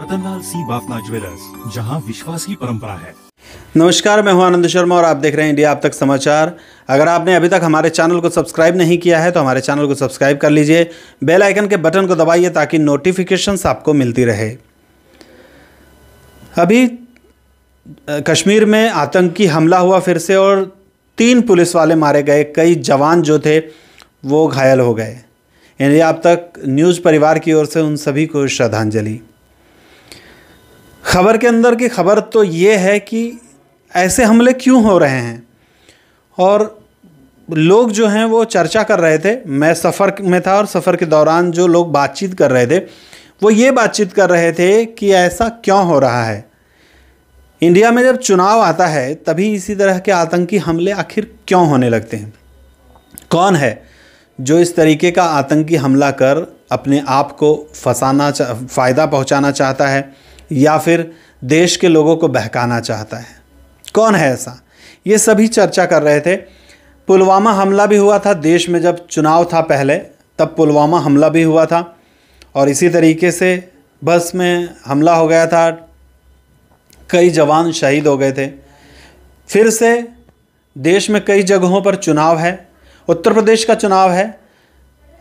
Ratanlal Singh Bafna jewellers जहां विश्वास की परंपरा है नमस्कार मैं हूं आनंद शर्मा और आप देख रहे हैं इंडिया अब तक समाचार अगर आपने अभी तक हमारे चैनल को सब्सक्राइब नहीं किया है तो हमारे चैनल को सब्सक्राइब कर लीजिए बेल आइकन के बटन को दबाइए ताकि नोटिफिकेशन आपको मिलती रहे अभी कश्मीर में आतंकी हमला हुआ फिर से और तीन पुलिस वाले मारे गए कई जवान जो थे वो घायल हो गए इंडिया अब तक न्यूज़ परिवार की ओर से उन सभी को श्रद्धांजलि खबर के अंदर की खबर तो ये है कि ऐसे हमले क्यों हो रहे हैं और लोग जो हैं वो चर्चा कर रहे थे मैं सफ़र में था और सफ़र के दौरान जो लोग बातचीत कर रहे थे वो ये बातचीत कर रहे थे कि ऐसा क्यों हो रहा है इंडिया में जब चुनाव आता है तभी इसी तरह के आतंकी हमले आखिर क्यों होने लगते हैं कौन है जो इस तरीके का आतंकी हमला कर अपने आप को फंसाना फ़ायदा पहुंचाना चाहता है या फिर देश के लोगों को बहकाना चाहता है कौन है ऐसा ये सभी चर्चा कर रहे थे पुलवामा हमला भी हुआ था देश में जब चुनाव था पहले तब पुलवामा हमला भी हुआ था और इसी तरीके से बस में हमला हो गया था कई जवान शहीद हो गए थे फिर से देश में कई जगहों पर चुनाव है उत्तर प्रदेश का चुनाव है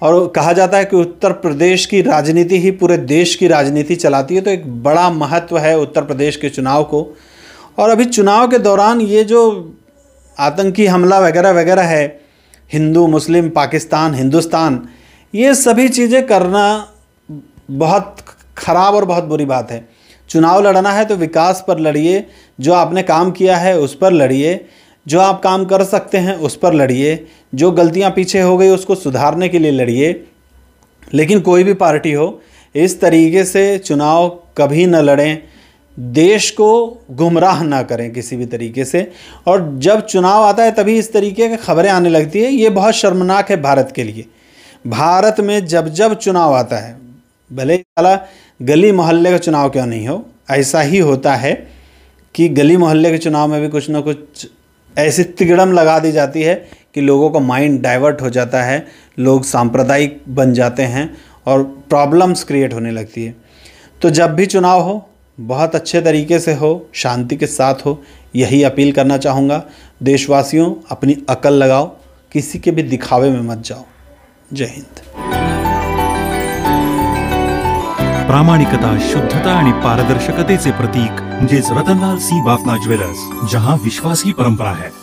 और कहा जाता है कि उत्तर प्रदेश की राजनीति ही पूरे देश की राजनीति चलाती है तो एक बड़ा महत्व है उत्तर प्रदेश के चुनाव को और अभी चुनाव के दौरान ये जो आतंकी हमला वगैरह वगैरह है हिंदू मुस्लिम पाकिस्तान हिंदुस्तान ये सभी चीज़ें करना बहुत ख़राब और बहुत बुरी बात है चुनाव लड़ना है तो विकास पर लड़िए जो आपने काम किया है उस पर लड़िए जो आप काम कर सकते हैं उस पर लड़िए जो गलतियां पीछे हो गई उसको सुधारने के लिए लड़िए लेकिन कोई भी पार्टी हो इस तरीके से चुनाव कभी न लड़ें देश को गुमराह ना करें किसी भी तरीके से और जब चुनाव आता है तभी इस तरीके की खबरें आने लगती है ये बहुत शर्मनाक है भारत के लिए भारत में जब जब चुनाव आता है भले अला गली मोहल्ले का चुनाव क्यों नहीं हो ऐसा ही होता है कि गली मोहल्ले के चुनाव में भी कुछ ना कुछ ऐसी तिगड़म लगा दी जाती है कि लोगों का माइंड डाइवर्ट हो जाता है लोग सांप्रदायिक बन जाते हैं और प्रॉब्लम्स क्रिएट होने लगती है तो जब भी चुनाव हो बहुत अच्छे तरीके से हो शांति के साथ हो यही अपील करना चाहूँगा देशवासियों अपनी अकल लगाओ किसी के भी दिखावे में मत जाओ जय हिंद प्रामाणिकता शुद्धता आणि पारदर्शकतेचे प्रतीक म्हणजेच रतनलाल सी बाफना ज्वेलर्स जहां विश्वास की परंपरा है